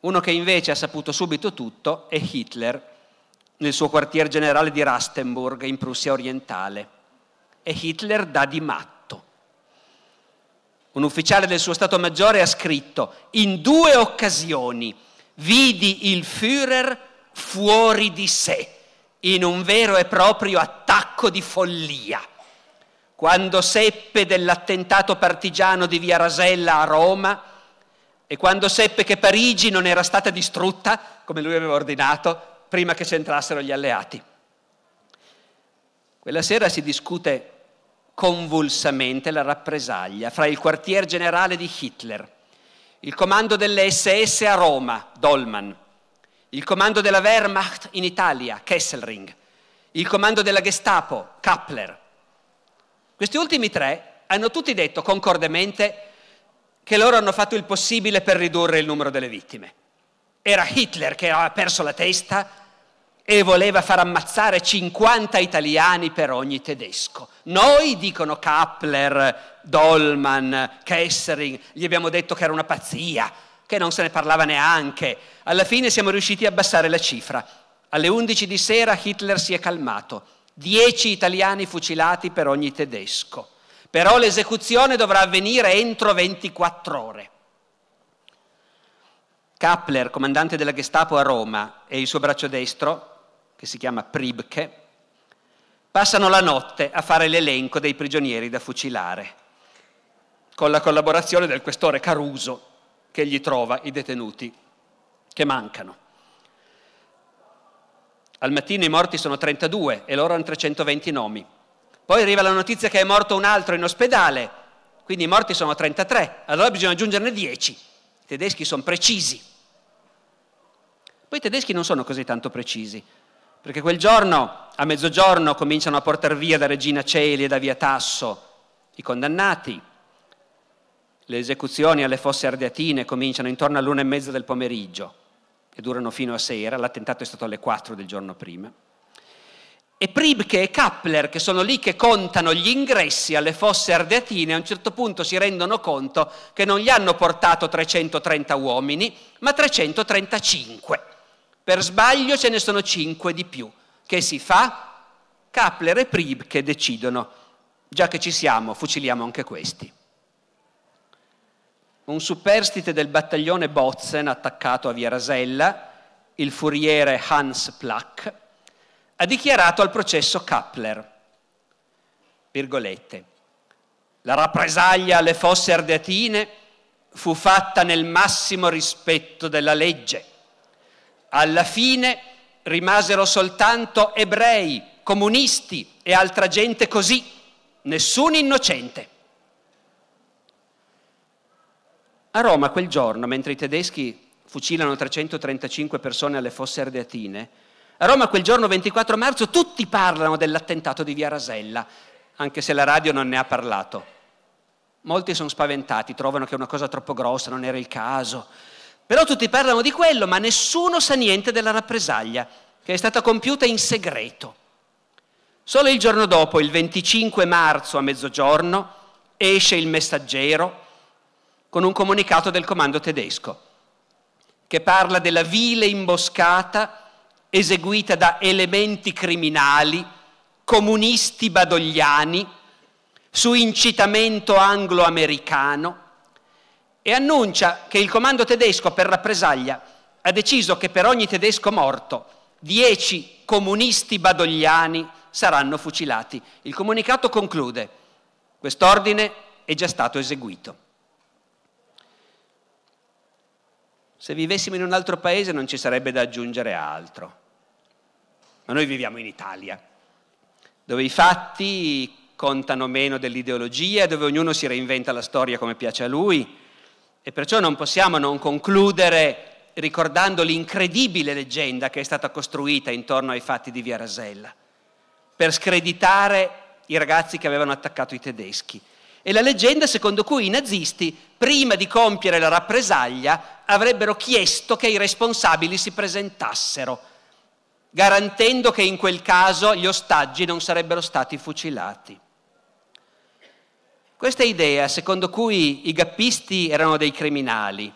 Uno che invece ha saputo subito tutto è Hitler, nel suo quartier generale di Rastenburg, in Prussia orientale. E Hitler dà di matto. Un ufficiale del suo Stato Maggiore ha scritto, in due occasioni vidi il Führer fuori di sé, in un vero e proprio attacco di follia quando seppe dell'attentato partigiano di Via Rasella a Roma e quando seppe che Parigi non era stata distrutta, come lui aveva ordinato, prima che c'entrassero gli alleati. Quella sera si discute convulsamente la rappresaglia fra il quartier generale di Hitler, il comando delle SS a Roma, Dolman, il comando della Wehrmacht in Italia, Kesselring, il comando della Gestapo, Kappler, questi ultimi tre hanno tutti detto concordemente che loro hanno fatto il possibile per ridurre il numero delle vittime. Era Hitler che aveva perso la testa e voleva far ammazzare 50 italiani per ogni tedesco. Noi, dicono Kappler, Dolman, Kessering, gli abbiamo detto che era una pazzia, che non se ne parlava neanche. Alla fine siamo riusciti a abbassare la cifra. Alle 11 di sera Hitler si è calmato Dieci italiani fucilati per ogni tedesco. Però l'esecuzione dovrà avvenire entro 24 ore. Kappler, comandante della Gestapo a Roma, e il suo braccio destro, che si chiama Pribke, passano la notte a fare l'elenco dei prigionieri da fucilare, con la collaborazione del questore Caruso, che gli trova i detenuti che mancano. Al mattino i morti sono 32 e loro hanno 320 nomi. Poi arriva la notizia che è morto un altro in ospedale, quindi i morti sono 33, allora bisogna aggiungerne 10. I tedeschi sono precisi. Poi i tedeschi non sono così tanto precisi, perché quel giorno, a mezzogiorno, cominciano a portare via da Regina Celi e da Via Tasso i condannati. Le esecuzioni alle fosse ardeatine cominciano intorno all'una e mezza del pomeriggio e durano fino a sera, l'attentato è stato alle 4 del giorno prima. E Pribke e Kappler, che sono lì che contano gli ingressi alle fosse ardeatine, a un certo punto si rendono conto che non gli hanno portato 330 uomini, ma 335. Per sbaglio ce ne sono 5 di più. Che si fa? Kappler e Pribke decidono, già che ci siamo, fuciliamo anche questi un superstite del battaglione Bozen attaccato a Via Rasella, il furiere Hans Plack, ha dichiarato al processo Kappler, virgolette, la rappresaglia alle fosse ardeatine fu fatta nel massimo rispetto della legge. Alla fine rimasero soltanto ebrei, comunisti e altra gente così, nessun innocente. A Roma quel giorno, mentre i tedeschi fucilano 335 persone alle fosse ardeatine, a Roma quel giorno 24 marzo tutti parlano dell'attentato di Via Rasella, anche se la radio non ne ha parlato. Molti sono spaventati, trovano che è una cosa troppo grossa, non era il caso. Però tutti parlano di quello, ma nessuno sa niente della rappresaglia, che è stata compiuta in segreto. Solo il giorno dopo, il 25 marzo a mezzogiorno, esce il messaggero con un comunicato del comando tedesco, che parla della vile imboscata eseguita da elementi criminali, comunisti badogliani, su incitamento anglo-americano, e annuncia che il comando tedesco per rappresaglia ha deciso che per ogni tedesco morto dieci comunisti badogliani saranno fucilati. Il comunicato conclude, quest'ordine è già stato eseguito. Se vivessimo in un altro paese non ci sarebbe da aggiungere altro. Ma noi viviamo in Italia, dove i fatti contano meno dell'ideologia, dove ognuno si reinventa la storia come piace a lui e perciò non possiamo non concludere ricordando l'incredibile leggenda che è stata costruita intorno ai fatti di Via Rasella per screditare i ragazzi che avevano attaccato i tedeschi e la leggenda secondo cui i nazisti, prima di compiere la rappresaglia, avrebbero chiesto che i responsabili si presentassero, garantendo che in quel caso gli ostaggi non sarebbero stati fucilati. Questa idea, secondo cui i gappisti erano dei criminali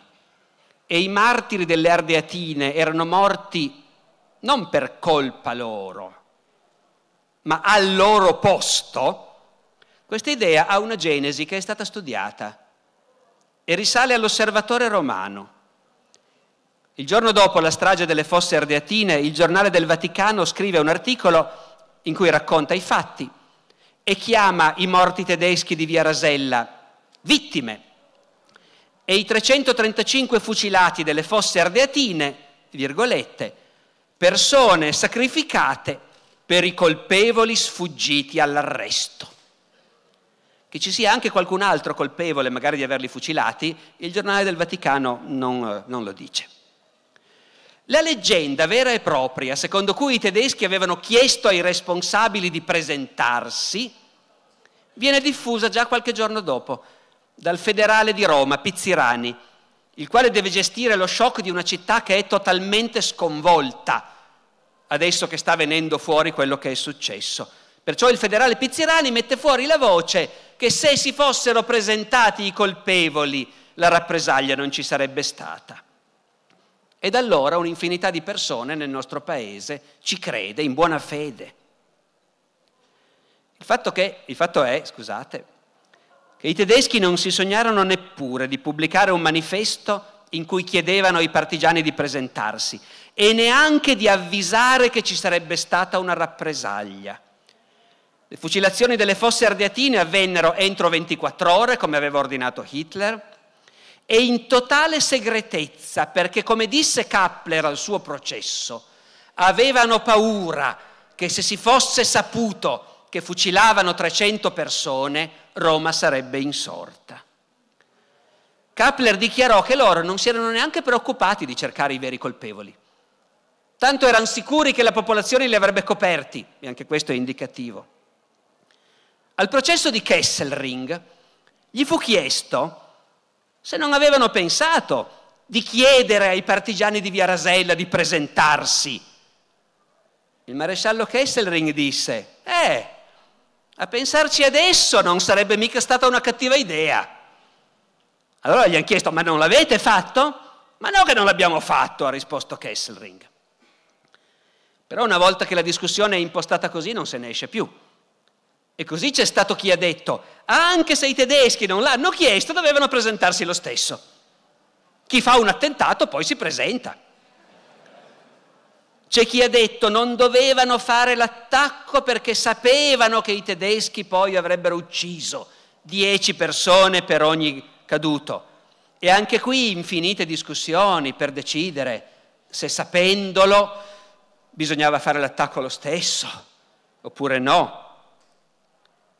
e i martiri delle Ardeatine erano morti non per colpa loro, ma al loro posto, questa idea ha una genesi che è stata studiata e risale all'osservatore romano. Il giorno dopo la strage delle fosse ardeatine, il giornale del Vaticano scrive un articolo in cui racconta i fatti e chiama i morti tedeschi di via Rasella vittime e i 335 fucilati delle fosse ardeatine, virgolette, persone sacrificate per i colpevoli sfuggiti all'arresto che ci sia anche qualcun altro colpevole magari di averli fucilati, il giornale del Vaticano non, eh, non lo dice. La leggenda vera e propria, secondo cui i tedeschi avevano chiesto ai responsabili di presentarsi, viene diffusa già qualche giorno dopo dal federale di Roma, Pizzirani, il quale deve gestire lo shock di una città che è totalmente sconvolta adesso che sta venendo fuori quello che è successo. Perciò il federale Pizzirani mette fuori la voce che se si fossero presentati i colpevoli la rappresaglia non ci sarebbe stata. Ed allora un'infinità di persone nel nostro paese ci crede in buona fede. Il fatto, che, il fatto è, scusate, che i tedeschi non si sognarono neppure di pubblicare un manifesto in cui chiedevano ai partigiani di presentarsi e neanche di avvisare che ci sarebbe stata una rappresaglia. Le fucilazioni delle fosse ardeatine avvennero entro 24 ore, come aveva ordinato Hitler, e in totale segretezza, perché come disse Kappler al suo processo, avevano paura che se si fosse saputo che fucilavano 300 persone, Roma sarebbe insorta. Kappler dichiarò che loro non si erano neanche preoccupati di cercare i veri colpevoli. Tanto erano sicuri che la popolazione li avrebbe coperti, e anche questo è indicativo. Al processo di Kesselring gli fu chiesto se non avevano pensato di chiedere ai partigiani di Via Rasella di presentarsi. Il maresciallo Kesselring disse, eh, a pensarci adesso non sarebbe mica stata una cattiva idea. Allora gli hanno chiesto, ma non l'avete fatto? Ma no che non l'abbiamo fatto, ha risposto Kesselring. Però una volta che la discussione è impostata così non se ne esce più. E così c'è stato chi ha detto, anche se i tedeschi non l'hanno chiesto, dovevano presentarsi lo stesso. Chi fa un attentato poi si presenta. C'è chi ha detto non dovevano fare l'attacco perché sapevano che i tedeschi poi avrebbero ucciso dieci persone per ogni caduto. E anche qui infinite discussioni per decidere se sapendolo bisognava fare l'attacco lo stesso oppure no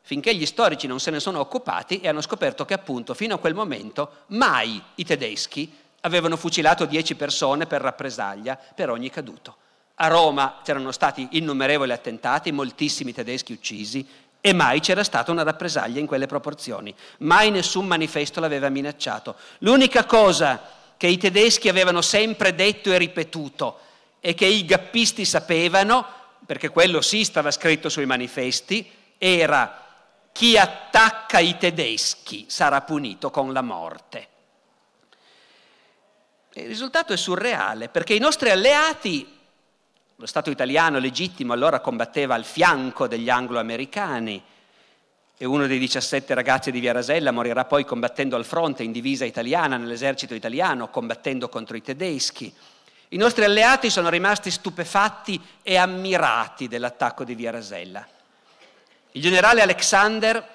finché gli storici non se ne sono occupati e hanno scoperto che appunto fino a quel momento mai i tedeschi avevano fucilato 10 persone per rappresaglia per ogni caduto. A Roma c'erano stati innumerevoli attentati, moltissimi tedeschi uccisi e mai c'era stata una rappresaglia in quelle proporzioni, mai nessun manifesto l'aveva minacciato. L'unica cosa che i tedeschi avevano sempre detto e ripetuto e che i gappisti sapevano, perché quello sì stava scritto sui manifesti, era chi attacca i tedeschi sarà punito con la morte. Il risultato è surreale, perché i nostri alleati, lo Stato italiano legittimo allora combatteva al fianco degli anglo-americani, e uno dei 17 ragazzi di Via Rasella morirà poi combattendo al fronte in divisa italiana, nell'esercito italiano, combattendo contro i tedeschi. I nostri alleati sono rimasti stupefatti e ammirati dell'attacco di Via Rasella. Il generale Alexander,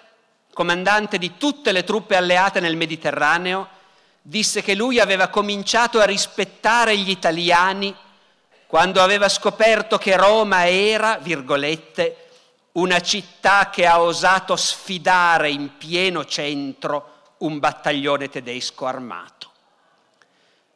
comandante di tutte le truppe alleate nel Mediterraneo, disse che lui aveva cominciato a rispettare gli italiani quando aveva scoperto che Roma era, virgolette, una città che ha osato sfidare in pieno centro un battaglione tedesco armato.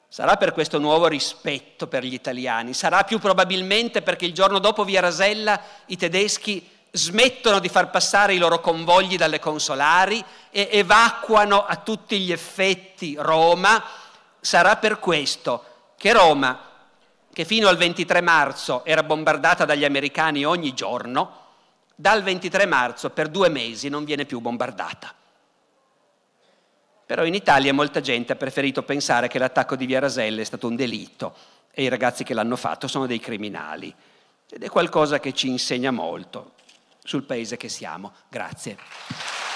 Sarà per questo nuovo rispetto per gli italiani, sarà più probabilmente perché il giorno dopo via Rasella i tedeschi smettono di far passare i loro convogli dalle consolari e evacuano a tutti gli effetti Roma, sarà per questo che Roma, che fino al 23 marzo era bombardata dagli americani ogni giorno, dal 23 marzo per due mesi non viene più bombardata. Però in Italia molta gente ha preferito pensare che l'attacco di Via Raselle è stato un delitto e i ragazzi che l'hanno fatto sono dei criminali. Ed è qualcosa che ci insegna molto sul paese che siamo. Grazie.